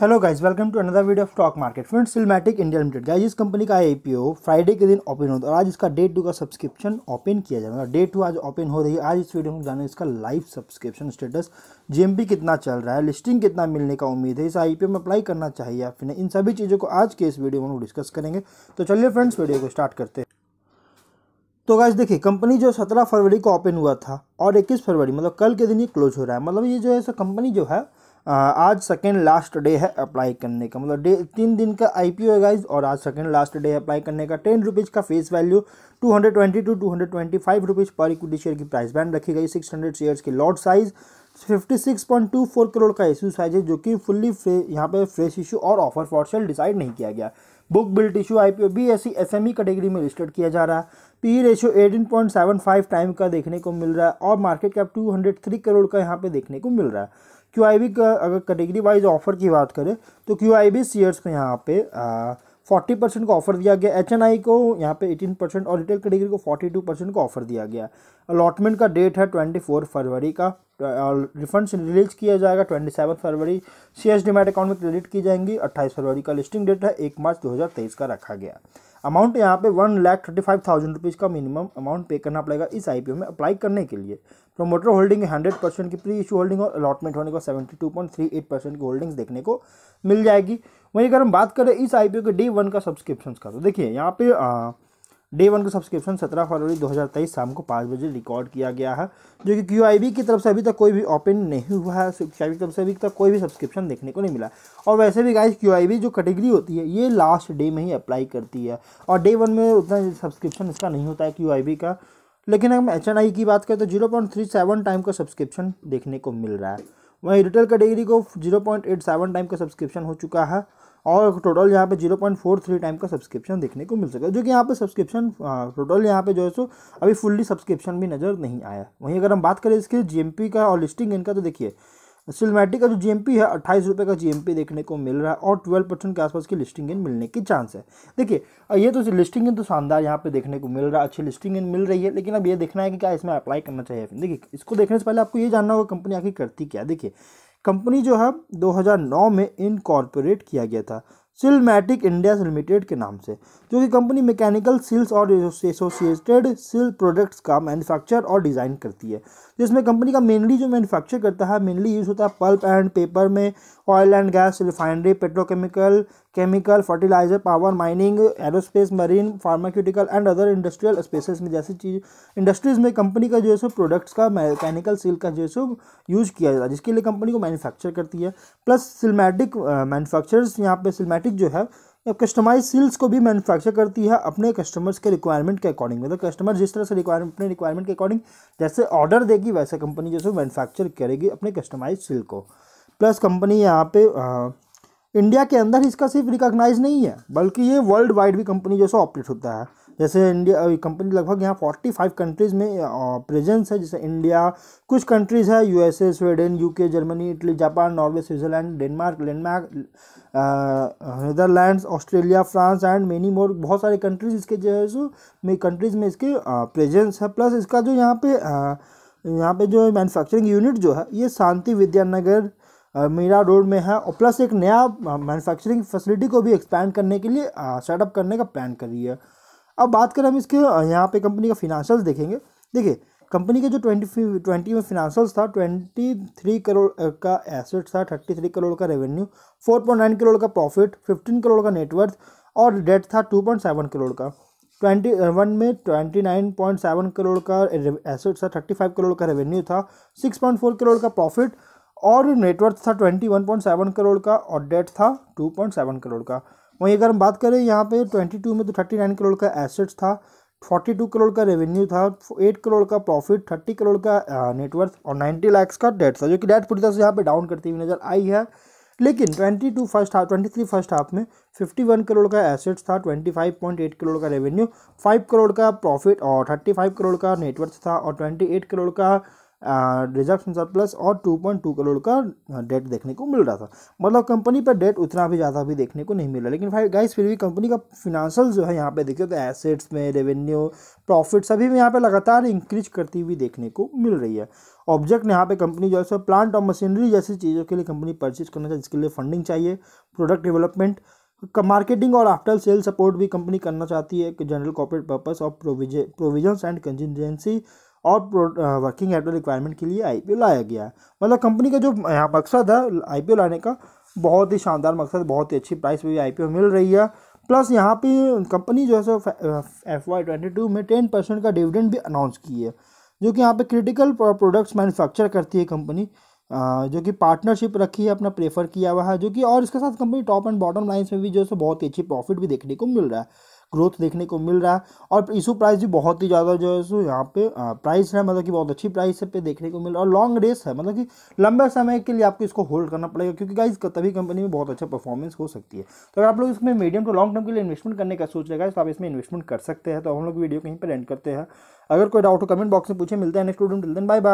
hello guys welcome to another video of stock market friends Sealmatic India limited guys इस company का IPO Friday के दिन open होता है और आज इसका डेट टू का सब्सक्रिप्शन ओपन किया जाएगा डेट टू आज ओपन हो रही है आज इस वीडियो में जाने इसका लाइव सब्सक्रिप्शन स्टेटस जीएमपी कितना चल रहा है लिस्टिंग कितना मिलने का उम्मीद है इस आई में अप्लाई करना चाहिए या फिर इन सभी चीज़ों को आज के इस वीडियो में हम डिस्कस करेंगे तो चलिए फ्रेंड्स वीडियो को स्टार्ट करते हैं तो गाइज देखिए कंपनी जो 17 फरवरी को ओपन हुआ था और 21 फरवरी मतलब कल के दिन ही क्लोज हो रहा है मतलब ये जो है कंपनी जो है आज सेकेंड लास्ट डे है अप्लाई करने का मतलब डे तीन दिन का आई पी है गाइज और आज सेकेंड लास्ट डे है अप्लाई करने का टेन रुपीज़ का face value two hundred twenty two two hundred twenty five rupees पर इक्विटी शेयर की प्राइस बैंड रखी गई सिक्स हंड्रेड शेयर्स की lot size fifty six point two four crore का इशू साइज है जो कि फुल्ली यहाँ पे फ्रेश इशू और ऑफर फॉर सेल डिसाइड नहीं किया गया book built issue I P O B S E S M E category में रजिस्टर्ड किया जा रहा है P ratio eighteen point seven five time का देखने को मिल रहा है और market cap two hundred three crore का यहाँ पे देखने को मिल रहा है क्यू आई बी का अगर कैटेगरी वाइज ऑफर की बात करें तो क्यू आई बी सीयर्स में यहाँ पे फोर्टी परसेंट का ऑफर दिया गया एच एन आई को यहाँ पे एटीन परसेंट और रिटेल कैटेगरी को फोर्टी टू परसेंट का ऑफर दिया गया अलॉटमेंट का डेट है ट्वेंटी फोर फरवरी का रिफंड्स रिलीज किया जाएगा ट्वेंटी सेवन फरवरी C S D mat account में क्रेडिट की जाएंगी अट्ठाईस फरवरी का लिस्टिंग डेट है एक मार्च दो हज़ार तेईस का रखा गया अमाउंट यहाँ पे one lakh thirty five thousand rupees का मिनिमम अमाउंट पे करना पड़ेगा इस आई में अप्लाई करने के लिए प्रोमोटर होल्डिंग हंड्रेड परसेंट की प्री इशू होल्डिंग और अलॉटमेंट होने को seventy two point three eight percent की होल्डिंग्स देखने को मिल जाएगी वहीं अगर हम बात करें इस आई के डे वन का सब्सक्रिप्शन का तो देखिए यहाँ पे डे वन का सब्सक्रिप्शन 17 फरवरी 2023 शाम को पाँच बजे रिकॉर्ड किया गया है जो कि क्यू की तरफ से अभी तक कोई भी ओपन नहीं हुआ है क्यू की तरफ से अभी तक कोई भी सब्सक्रिप्शन देखने को नहीं मिला और वैसे भी गाइज क्यू जो कैटेगरी होती है ये लास्ट डे में ही अप्लाई करती है और डे वन में उतना सब्सक्रिप्शन इसका नहीं होता है क्यू का लेकिन हम एच की बात करें तो जीरो टाइम का सब्सक्रिप्शन देखने को मिल रहा है वहीं रिटेल कैटेगरी को zero point eight seven time का सब्सक्रिप्शन हो चुका है और टोटल यहाँ पे zero point four three time का सब्सक्रिप्शन देखने को मिल है जो कि यहाँ पे सब्सक्रिप्शन टोटल यहाँ पे जो है सो अभी फुल्ली सब्सक्रिप्शन भी नज़र नहीं आया वहीं अगर हम बात करें इसके जी का और लिस्टिंग इनका तो देखिए सिलमेटिक का जो जी है अट्ठाईस रुपये का जी देखने को मिल रहा है और ट्वेल्व परसेंट के आसपास की लिस्टिंग इन मिलने की चांस है देखिए ये तो लिस्टिंग इन तो शानदार यहाँ पे देखने को मिल रहा है अच्छी लिस्टिंग इन मिल रही है लेकिन अब ये देखना है कि क्या इसमें अप्लाई करना चाहिए देखिए इसको देखने से पहले आपको ये जानना होगा कंपनी आखिर करती क्या देखिए कंपनी जो है 2009 में इनकॉर्पोरेट किया गया था सिलमैटिक इंडिया लिमिटेड के नाम से जो कि कंपनी मैकेनिकल सील्स और एसोसिएटेड सील प्रोडक्ट्स का मैन्युफैक्चर और डिज़ाइन करती है जिसमें कंपनी का मेनली जो मैन्युफैक्चर करता है मेनली यूज़ होता है पल्प एंड पेपर में oil and gas refinery petrochemical chemical fertilizer power mining aerospace marine pharmaceutical and other industrial spaces में जैसी चीज इंडस्ट्रीज़ में कंपनी का जो है सो प्रोडक्ट्स का मैकेनिकल सील का जो है सो यूज किया जाता है जिसके लिए कंपनी को मैन्युफैक्चर करती है प्लस सिलमेटिक मैन्युफैक्चरर्स यहाँ पे सिलमेटिक जो है कस्टमाइज सील्स को भी मैन्युफैक्चर करती है अपने कस्टमर्स के रिक्वायरमेंट के अकॉर्डिंग मतलब कस्टमर जिस तरह से रिक्वायरमेंट अपने रिक्वायरमेंट के अकॉर्डिंग जैसे ऑर्डर देगी वैसे कंपनी जैसे मैन्युफैक्चर करेगी अपने कस्टमाइज सील को प्लस कंपनी यहाँ पे आ, इंडिया के अंदर इसका सिर्फ रिकॉग्नाइज नहीं है बल्कि ये वर्ल्ड वाइड भी कंपनी जो सो ऑपरेट होता है जैसे इंडिया कंपनी लगभग यहाँ फोर्टी फाइव कंट्रीज़ में प्रेजेंस है जैसे इंडिया कुछ कंट्रीज़ है USA Sweden UK Germany Italy Japan Norway Switzerland Denmark Denmark Netherlands Australia France and many more बहुत सारे कंट्रीज़ इसके जो है सो में कंट्रीज़ में इसके प्रेजेंस है प्लस इसका जो यहाँ पे यहाँ पे जो मैन्युफैक्चरिंग यूनिट जो है ये शांति विद्यानगर मीरा रोड में है और प्लस एक नया मैन्युफैक्चरिंग फैसिलिटी को भी एक्सपैंड करने के लिए सेटअप करने का प्लान कर रही है अब बात करें हम इसके यहाँ पे कंपनी का फिनेंशियल देखेंगे देखिए कंपनी के जो ट्वेंटी ट्वेंटी में फिनांशल्स था ट्वेंटी थ्री करोड़ का एसेट था थर्टी थ्री करोड़ का revenue four point nine crore का प्रॉफिट फिफ्टीन करोड़ का नेटवर्थ और डेट था टू पॉइंट सेवन करोड़ का ट्वेंटी वन में twenty nine point seven crore का एसेट था थर्टी फाइव करोड़ का रेवेन्यू था सिक्स पॉइंट फोर करोड़ का प्रॉफिट और नेटवर्थ था twenty one point seven crore का और डेट था टू पॉइंट सेवन करोड़ का वहीं अगर हम बात करें यहाँ पे ट्वेंटी टू में तो थर्टी नाइन करोड़ का एसेट्स था फोर्टी टू करोड़ का रेवेन्यू था एट करोड़ का प्रॉफिट थर्टी करोड़ का नेटवर्थ और नाइन्टी लैक्स का डेट था जो कि डेट पूरी तरह से यहाँ पे डाउन करती हुई नज़र आई है लेकिन twenty two first half twenty three first half में फिफ्टी वन करोड़ का एसेट्स था twenty five point eight crore का रेवेन्यू फाइव करोड़ का प्रॉफिट और थर्टी फाइव करोड़ का नेटवर्थ था और ट्वेंटी एट करोड़ का रिजर्व सरप्लस और 2.2 करोड़ का डेट देखने को मिल रहा था मतलब कंपनी पर डेट उतना भी ज़्यादा भी देखने को नहीं मिल रहा लेकिन भाई गाइस फिर भी कंपनी का फिनांशल जो है यहाँ पे देखिए तो एसेट्स में रेवेन्यू प्रॉफिट सभी में यहाँ पे लगातार इंक्रीज करती हुई देखने को मिल रही है ऑब्जेक्ट यहाँ पे कंपनी जो है प्लांट और मशीनरी जैसी चीज़ों के लिए कंपनी परचेज करना चाहिए जिसके लिए फंडिंग चाहिए प्रोडक्ट डेवलपमेंट मार्केटिंग और आफ्टर सेल सपोर्ट भी कंपनी करना चाहती है कि जनरल कॉर्पोरेट पर्पस और प्रोविजन प्रोविजन्स एंड कंजेंसी और वर्किंग कैपिटल रिक्वायरमेंट के लिए आई लाया गया है मतलब कंपनी का जो यहाँ मकसद है आई लाने का बहुत ही शानदार मकसद बहुत ही अच्छी प्राइस पर भी आई मिल रही है प्लस यहाँ पे कंपनी जो है सो एफ वाई ट्वेंटी टू में टेन परसेंट का डिविडेंड भी अनाउंस की है जो कि यहाँ पे क्रिटिकल प्रोडक्ट्स मैन्युफैक्चर करती है कंपनी जो कि पार्टनरशिप रखी है अपना प्रेफर किया हुआ है जो कि और इसके साथ company top and bottom lines में भी जो है बहुत ही अच्छी प्रॉफिट भी देखने को मिल रहा है ग्रोथ देखने को मिल रहा है और इशू प्राइस भी बहुत ही ज़्यादा जो है सो यहाँ पे प्राइस है मतलब कि बहुत अच्छी प्राइस पे देखने को मिल रहा है और लॉन्ग रेस है मतलब कि लंबे समय के लिए आपको इसको होल्ड करना पड़ेगा क्योंकि गाइस तभी कंपनी में बहुत अच्छा परफॉर्मेंस हो सकती है तो अगर आप लोग इसमें मीडियम टू लॉन्ग टर्म के लिए इन्वेस्टमेंट करने का सोच रहेगा तो आप इसमें इन्वेस्टमेंट कर सकते हैं तो हम लोग वीडियो कहीं पर एंड करते हैं अगर कोई डाउट हो कमेंट बॉक्स में पूछे मिलते हैं नेक्स्ट स्टूडेंट बाय बाय